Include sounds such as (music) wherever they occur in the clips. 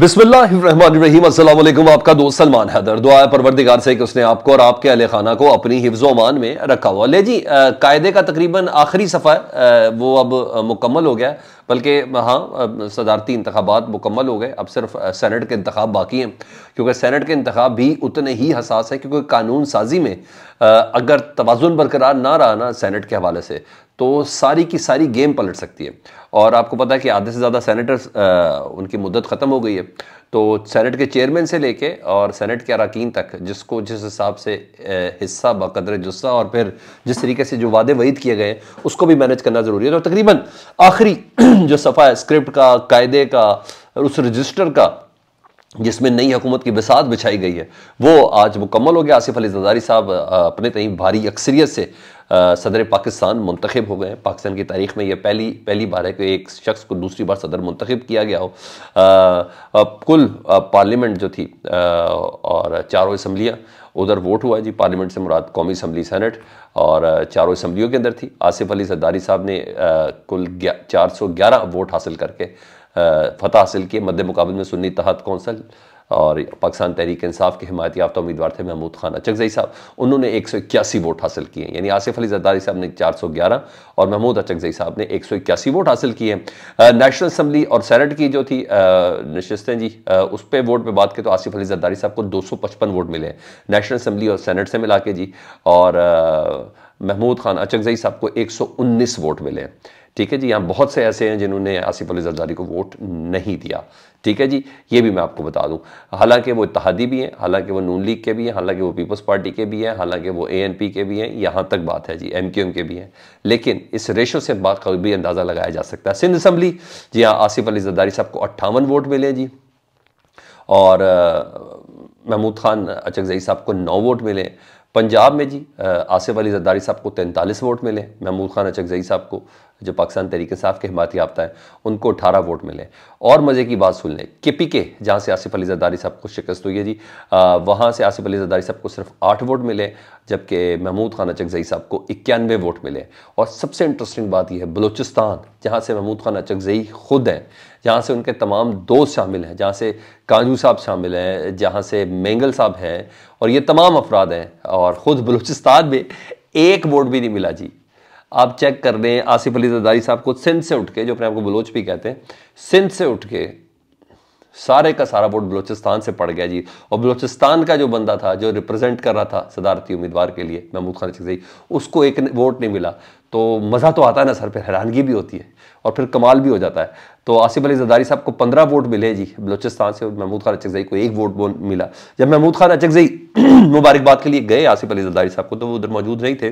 बिस्मिल्लाम आपका दोस्त सलमान हैदर दुआ परवरदिगार से कि उसने आपको और आपके अहल खाना को अपनी हिफ्जोमान में रखा हुआ ले जी कायदे का तकरीबन आखिरी सफ़ा वो अब मुकम्मल हो गया है बल्कि हाँ सदारती इंतबात मुकम्मल हो गए अब सिर्फ सैनट के इंतब बाकी हैं क्योंकि सैनट के इंतबाब भी उतने ही हसास हैं क्योंकि कानून साजी में अगर तोज़ुन बरकरार ना रहा ना सैनट के हवाले से तो सारी की सारी गेम पलट सकती है और आपको पता है कि आधे से ज़्यादा सैनिटर्स उनकी मुद्दत ख़त्म हो गई है तो सेनेट के चेयरमैन से लेके और सेनेट के अरकान तक जिसको जिस हिसाब से हिस्सा बकदर जुस्सा और फिर जिस तरीके से जो वादे वहीद किए गए उसको भी मैनेज करना ज़रूरी है तो तकरीबन आखिरी (clears throat) जो सफ़ा है स्क्रिप्ट का कायदे का उस रजिस्टर का जिसमें नई हुकूमत की बसात बिछाई गई है वो आज मुकम्मल हो गया आसिफ अली जदारी साहब अपने तई भारी अक्सरियत से सदर पाकिस्तान मंतखब हो गए हैं पाकिस्तान की तारीख में यह पहली पहली बार है कि एक शख्स को दूसरी बार सदर मंतखब किया गया हो कुल पार्लियामेंट जो थी आ, और चारों इसम्बलियाँ उधर वोट हुआ जी पार्लियामेंट से मुराद कौमी असम्बली सेनेट और चारों इसम्बलियों के अंदर थी आसिफ अली सरदारी साहब ने आ, कुल चार सौ ग्यारह वोट हासिल करके फतह हासिल किए मद्द मुकाबले में सुन्नी तहत कौंसल और पाकिस्तान तहरीक इंसाफ के हमायत याफ्ता उम्मीदवार थे महमूद खान अचकजई साहब उन्होंने एक सौ इक्यासी वोट हासिल किए यानी आसिफ अली जद्दारी साहब ने चार सौ ग्यारह और महमूद अचकजई साहब ने एक सौ इक्यासी वोट हासिल किए नेशनल असम्बली और सैनट की जो थी नशस्तें जी आ, उस पर वोट पर बात करें तो आसिफ अली जद्दारी साहब को दो सौ पचपन वोट मिले हैं नेशनल असम्बली और सैनट से मिला के जी और महमूद खान अचकजई साहब को एक सौ उन्नीस वोट मिले हैं ठीक है जी यहाँ बहुत से ऐसे हैं जिन्होंने आसिफ अली जरदारी को वोट नहीं दिया ठीक है जी ये भी मैं आपको बता दूं हालांकि वो इतिहादी भी हैं हालांकि वो नून लीग के भी हैं हालांकि वो पीपल्स पार्टी के भी हैं हालांकि वो ए एन पी के भी हैं यहाँ तक बात है जी एम एम के भी हैं लेकिन इस रेशो से बात का भी अंदाज़ा लगाया जा सकता है सिंध असम्बली जी हाँ आसिफ अली जरदारी साहब को अट्ठावन वोट मिले जी और महमूद खान अचकजई साहब को नौ वोट मिले पंजाब में जी आसिफ अली जरदारी साहब को तैंतालीस वोट मिले महमूद खान अचकजई साहब को जो पाकिस्तान तरीके साहब के हमाती याफ्ता है उनको अठारह वोट मिले और मज़े की बात सुन लें के पी के जहाँ से आसिफ अली जरदारी साहब को शिकस्त हुई है जी वहाँ से आसिफ अली जरदारी साहब को सिर्फ आठ वोट मिले जबकि महमूद खान अचकजई साहब को इक्यानवे वोट मिले और सबसे इंटरेस्टिंग बात यह है बलूचिस्तान जहाँ से महमूद खान अचकजई खुद हैं जहाँ से उनके तमाम दोस्त शामिल हैं जहाँ से काजू साहब शामिल हैं जहाँ से मैंगल साहब हैं और ये तमाम अफराद हैं और ख़ुद बलूचिस्तान में एक वोट भी नहीं मिला जी आप चेक कर लें आसिफ अली जदारी साहब को सिंध से उठ के जो अपने आपको बलोच भी कहते हैं सिंध से उठ के सारे का सारा वोट बलोचिस्तान से पड़ गया जी और बलोचिस्तान का जो बंदा था जो रिप्रेजेंट कर रहा था सदारती उम्मीदवार के लिए महमूद खान चिकजई उसको एक वोट नहीं मिला तो मज़ा तो आता है ना सर पर हैरानगी भी होती है और फिर कमाल भी हो जाता है तो आसिफ अली जदारी साहब को पंद्रह वोट मिले जी बलोचिस्तान से महमूद खान अचकजई को एक वोट मिला जब महमूद खान अचकजई (clears throat) मुबारकबाद के लिए गए आसिफ अली जदारी साहब को तो वो उधर मौजूद नहीं थे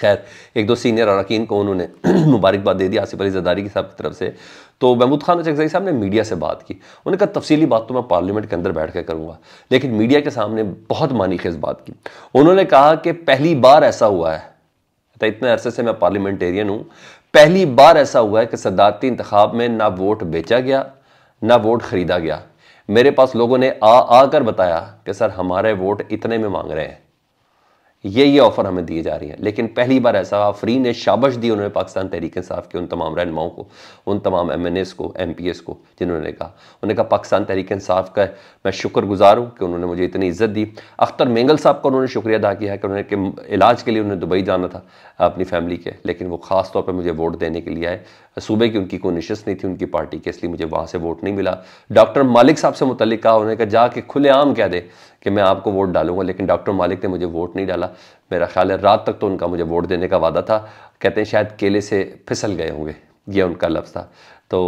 खैर एक दो सीनियर अरकान को उन्होंने (clears throat) मुबारकबाद दे दी आसिफ अली जदारी की साहब की तरफ से तो महमूद खान चकजई साहब ने मीडिया से बात की उन्होंने कहा तफसीली बात तो मैं पार्लियामेंट के अंदर बैठ कर करूँगा लेकिन मीडिया के सामने बहुत मानी खेज बात की उन्होंने कहा कि पहली बार ऐसा हुआ है तो इतने अरसे से मैं पार्लियामेंटेरियन हूँ पहली बार ऐसा हुआ है कि सदारती इंतखब में ना वोट बेचा गया ना वोट ख़रीदा गया मेरे पास लोगों ने आ आकर बताया कि सर हमारे वोट इतने में मांग रहे हैं ये ये ऑफर हमें दिए जा रही है लेकिन पहली बार ऐसा हुआ फ्री ने शाबश दी उन्होंने पाकिस्तान तहरीक इंसाफ के उन तमाम रहनुमाओं को उन तमाम एम एन एस को एम पी एस को जिन्होंने कहा उन्होंने कहा पाकिस्तान तहरीक इंसाफ का मैं शुक्र गुजार हूँ कि उन्होंने मुझे इतनी इज्जत दी अख्तर मेंगल साहब का उन्होंने शुक्रिया अदा किया कि उन्होंने इलाज के लिए उन्हें दुबई जाना था अपनी फैमिली के लेकिन वो ख़ास तौर पर मुझे वोट देने के लिए आए सूबे की उनकी कोई नशस्त नहीं थी उनकी पार्टी के इसलिए मुझे वहाँ से वोट नहीं मिला डॉक्टर मालिक साहब से मुतल कहा उन्होंने कहा जाके खुलेआम कह दे कि मैं आपको वोट डालूंगा लेकिन डॉक्टर मालिक ने मुझे वोट नहीं डाला मेरा ख्याल है रात तक तो उनका मुझे वोट देने का वादा था कहते हैं शायद केले से फिसल गए होंगे यह उनका लफ्ज़ था तो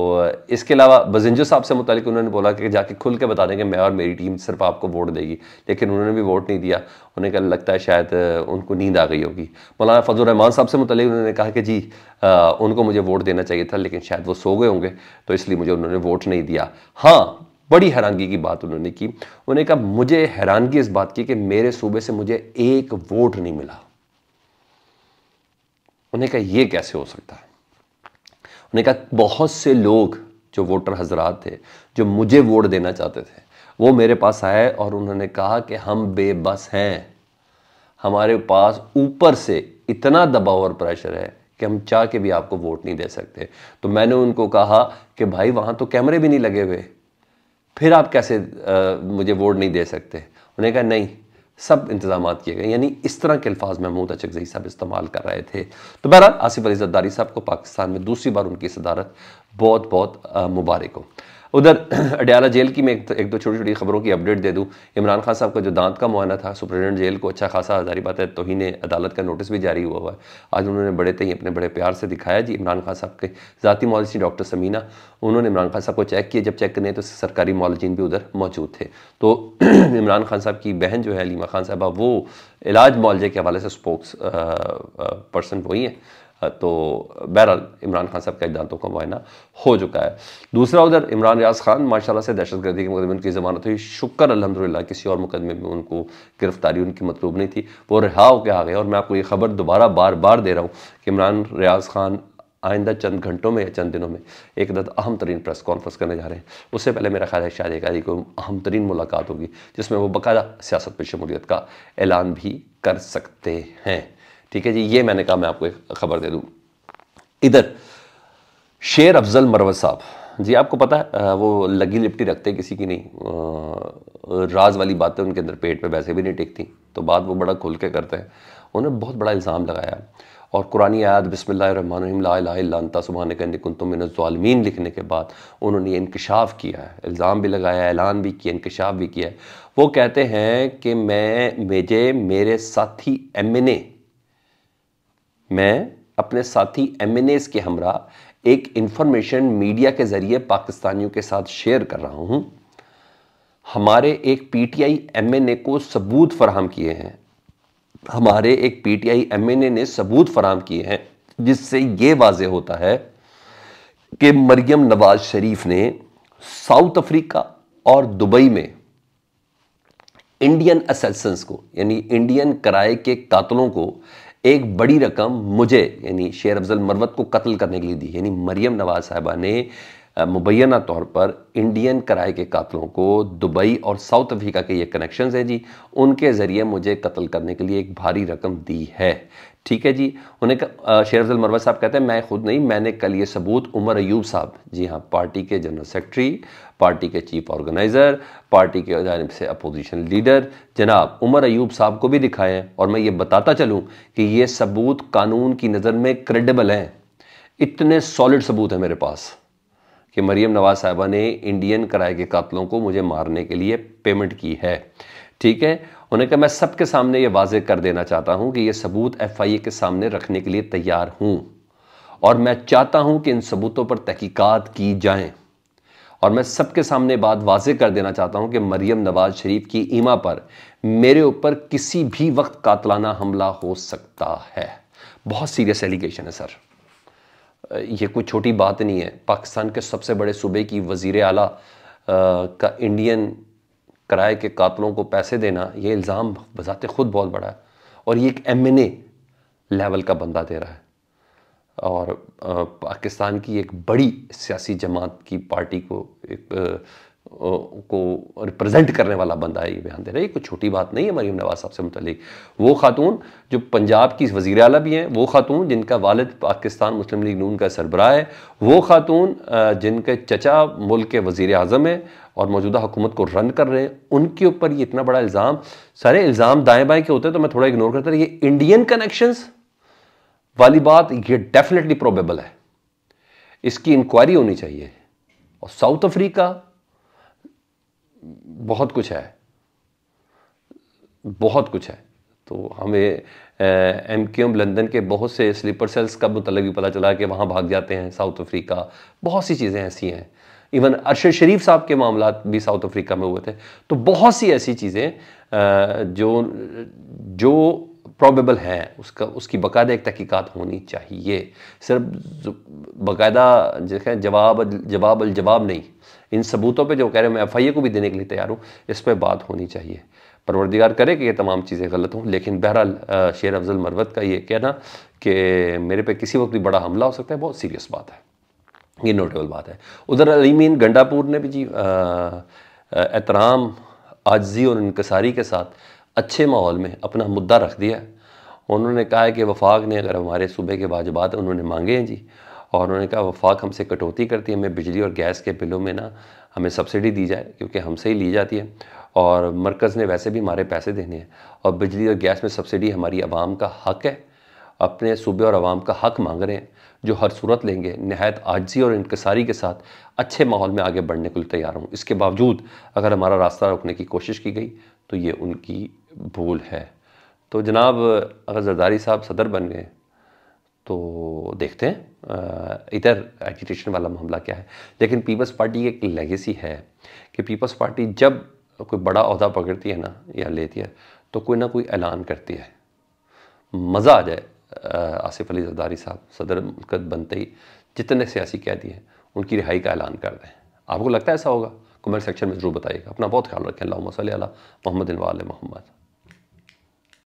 इसके अलावा बजिंजो साहब से मुतलिक उन्होंने बोला कि जाके खुल के बता दें कि मैं और मेरी टीम सिर्फ आपको वोट देगी लेकिन उन्होंने भी वोट नहीं दिया उन्हें कहा लगता है शायद उनको नींद आ गई होगी मौलाना फजल रहमान साहब से मुतलिक उन्होंने कहा कि जी आ, उनको मुझे वोट देना चाहिए था लेकिन शायद वो सो गए होंगे तो इसलिए मुझे उन्होंने वोट नहीं दिया हाँ बड़ी हैरानगी की बात उन्होंने की उन्होंने कहा मुझे हैरानगी इस बात की कि मेरे सूबे से मुझे एक वोट नहीं मिला उन्हें कहा यह कैसे हो सकता है उन्हें कहा बहुत से लोग जो वोटर हजरात थे जो मुझे वोट देना चाहते थे वो मेरे पास आए और उन्होंने कहा कि हम बेबस हैं हमारे पास ऊपर से इतना दबाव और प्रेशर है कि हम चाह के भी आपको वोट नहीं दे सकते तो मैंने उनको कहा कि भाई वहां तो कैमरे भी नहीं लगे हुए फिर आप कैसे आ, मुझे वोट नहीं दे सकते उन्होंने कहा नहीं सब इंतजाम किए गए यानी इस तरह के अल्फाज महमूद अचकजई साहब इस्तेमाल कर रहे थे तो बहरहाल आसिफ अली जद्दारी साहब को पाकिस्तान में दूसरी बार उनकी सदारत बहुत बहुत मुबारक हो उधर (clears throat) अडयाला जेल की मैं एक, तो- दो छोटी छोटी खबरों की अपडेट दे दूँ इमरान खान साहब का जो दांत का मुआयना था सुप्रिटेंडेंट जेल को अच्छा खासा हजारी बात है तो ही ने अदालत का नोटिस भी जारी हुआ हुआ है आज उन्होंने बड़े तई अपने बड़े प्यार से दिखाया जी इमरान खान साहब के ज़ाती मॉलिजी डॉक्टर समीना उन्होंने इमरान खान साहब को चेक किया जब चेक करने तो सरकारी मॉलिजीन भी उधर मौजूद थे तो (clears throat) इमरान खान साहब की बहन जो है लीमा खान साहबा वो इलाज मुआवजे के हवाले से स्पोक्स पर्सन वही हैं तो बहरहाल इमरान खान साहब के अजदातों का मुआयना हो चुका है दूसरा उधर इमरान रियाज खान माशाल्लाह से दहशतगर्दी के मुकदमे उनकी ज़मानत हुई शुक्र अलहमदिल्ला किसी और मुकदमे में उनको गिरफ्तारी उनकी मतलूब नहीं थी वो रिहा होकर आ गए और मैं आपको ये खबर दोबारा बार बार दे रहा हूँ कि इमरान रियाज खान आइंदा चंद घंटों में या चंद दिनों में एक दत अहम तरीन प्रेस कॉन्फ्रेंस करने जा रहे हैं उससे पहले मेरा ख्याल है शायद एक आदि को अहम तरीन मुलाकात होगी जिसमें वो बाकायदा सियासत पर शमूलियत का ऐलान भी कर सकते हैं ठीक है जी ये मैंने कहा मैं आपको एक खबर दे दूँ इधर शेर अफजल मरवत साहब जी आपको पता है वो लगी लिपटी रखते किसी की नहीं राज वाली बातें उनके अंदर पेट पे वैसे भी नहीं टिकती तो बात वो बड़ा खुल के करते हैं उन्होंने बहुत बड़ा इल्ज़ाम लगाया और कुरानी आयत बसमीम सुबह सुबहान कनकुनतमिनमीन लिखने के बाद उन्होंने ये इंकशाफ किया है इल्ज़ाम भी लगाया ऐलान भी किया इंकशाफ भी किया है वो कहते हैं कि मैं मेजे मेरे साथी एम एन ए मैं अपने साथी एम के हमरा एक इंफॉर्मेशन मीडिया के ज़रिए पाकिस्तानियों के साथ शेयर कर रहा हूं हमारे एक पीटीआई एमएनए को सबूत फराहम किए हैं हमारे एक पीटीआई एमएनए ने सबूत फराहम किए हैं जिससे यह वाज होता है कि मरियम नवाज शरीफ ने साउथ अफ्रीका और दुबई में इंडियन असेसेंस को यानी इंडियन किराए के कातलों को एक बड़ी रकम मुझे यानी शेर अफजल मरवत को कत्ल करने के लिए दी यानी मरियम नवाज साहबा ने मुबैना तौर पर इंडियन कराए के कातलों को दुबई और साउथ अफ्रीका के ये कनेक्शंस हैं जी उनके ज़रिए मुझे कत्ल करने के लिए एक भारी रकम दी है ठीक है जी उन्हें शेर अफजल मरवा साहब कहते हैं मैं खुद नहीं मैंने कल ये सबूत उमर अयूब साहब जी हाँ पार्टी के जनरल सेक्रेटरी पार्टी के चीफ ऑर्गेनाइज़र पार्टी के जानब से अपोजिशन लीडर जनाब उमर अयूब साहब को भी दिखाएं और मैं ये बताता चलूँ कि ये सबूत कानून की नज़र में क्रेडिबल हैं इतने सॉलिड सबूत हैं मेरे पास कि मरीम नवाज साहबा ने इंडियन कराए के कातलों को मुझे मारने के लिए पेमेंट की है ठीक है उन्होंने कहा मैं सबके सामने ये वाजे कर देना चाहता हूँ कि ये सबूत एफ आई ए के सामने रखने के लिए तैयार हूँ और मैं चाहता हूँ कि इन सबूतों पर तहकीकत की जाए और मैं सबके सामने बात वाजे कर देना चाहता हूं कि मरियम नवाज शरीफ की ईमा पर मेरे ऊपर किसी भी वक्त कातलाना हमला हो सकता है बहुत सीरियस एलिगेशन है सर ये कोई छोटी बात नहीं है पाकिस्तान के सबसे बड़े सूबे की वजीर अला का इंडियन कराए के कातलों को पैसे देना ये इल्ज़ाम बजाते ख़ुद बहुत बड़ा है और ये एक एम एन लेवल का बंदा दे रहा है और पाकिस्तान की एक बड़ी सियासी जमात की पार्टी को एक को रिप्रेजेंट करने वाला बंदा है ये बयान दे रहा है कोई छोटी बात नहीं है मरीम नवाज साहब से मुतलिक वो खातून जो पंजाब की वजीर अला भी हैं वो खातून जिनका वालद पाकिस्तान मुस्लिम लीग नून का सरबराह है वो खातून जिनके चचा मुल्क के वज़ी अजम है और मौजूदा हुकूमत को रन कर रहे हैं उनके ऊपर ये इतना बड़ा इल्ज़ाम सारे इल्ज़ाम दाएँ बाएँ के होते हैं तो मैं थोड़ा इग्नोर करता ये इंडियन कनेक्शन वाली बात ये डेफिनेटली प्रोबेबल है इसकी इंक्वायरी होनी चाहिए और साउथ अफ्रीका बहुत कुछ है बहुत कुछ है तो हमें एम क्यू एम लंदन के बहुत से स्लीपर सेल्स का मतलब भी पता चला कि वहाँ भाग जाते हैं साउथ अफ्रीका बहुत सी चीज़ें ऐसी हैं इवन अरशद शरीफ साहब के मामला भी साउथ अफ्रीका में हुए थे तो बहुत सी ऐसी चीज़ें जो जो प्रॉबेबल है उसका उसकी बाकायदा एक तहकीक़ात होनी चाहिए सिर्फ बाकायदा जैसे जवाब जवाब जवाब नहीं इन सबूतों पे जो कह रहे हैं मैं एफ आई ए को भी देने के लिए तैयार हूँ इस पर बात होनी चाहिए परवरदिगार करे कि ये तमाम चीज़ें गलत हों लेकिन बहरहाल शेर अफजल मरवत का ये कहना कि मेरे पे किसी वक्त भी बड़ा हमला हो सकता है बहुत सीरियस बात है ये नोटेबल बात है उधर अलीमीन गंडापुर ने भी जी एहतराम आजजी और इनकसारी के साथ अच्छे माहौल में अपना मुद्दा रख दिया उन्होंने कहा है कि वफाक ने अगर हमारे सूबे के वाजबात उन्होंने मांगे हैं जी और उन्होंने कहा वफाक हमसे कटौती करती है हमें बिजली और गैस के बिलों में ना हमें सब्सिडी दी जाए क्योंकि हमसे ही ली जाती है और मरकज़ ने वैसे भी हमारे पैसे देने हैं और बिजली और गैस में सब्सिडी हमारी आवाम का हक है अपने सूबे और आवाम का हक मांग रहे हैं जो हर सूरत लेंगे नहायत आजी और इनकसारी के साथ अच्छे माहौल में आगे बढ़ने के लिए तैयार हूँ इसके बावजूद अगर हमारा रास्ता रोकने की कोशिश की गई तो ये उनकी भूल है तो जनाब अगर जरदारी साहब सदर बन गए तो देखते हैं इधर एजिटेशन वाला मामला क्या है लेकिन पीपल्स पार्टी एक लेगेसी है कि पीपल्स पार्टी जब कोई बड़ा अहदा पकड़ती है ना या लेती है तो कोई ना कोई ऐलान करती है मज़ा आ जाए आसिफ अली जरदारी साहब सदर मुल्कत बनते ही जितने सियासी कैदी हैं उनकी रिहाई का ऐलान कर दें आपको लगता है ऐसा होगा कमेंट सेक्शन में ज़रूर बताइएगा अपना बहुत ख्याल रखें अल्लाह मोहम्मद मोहम्मद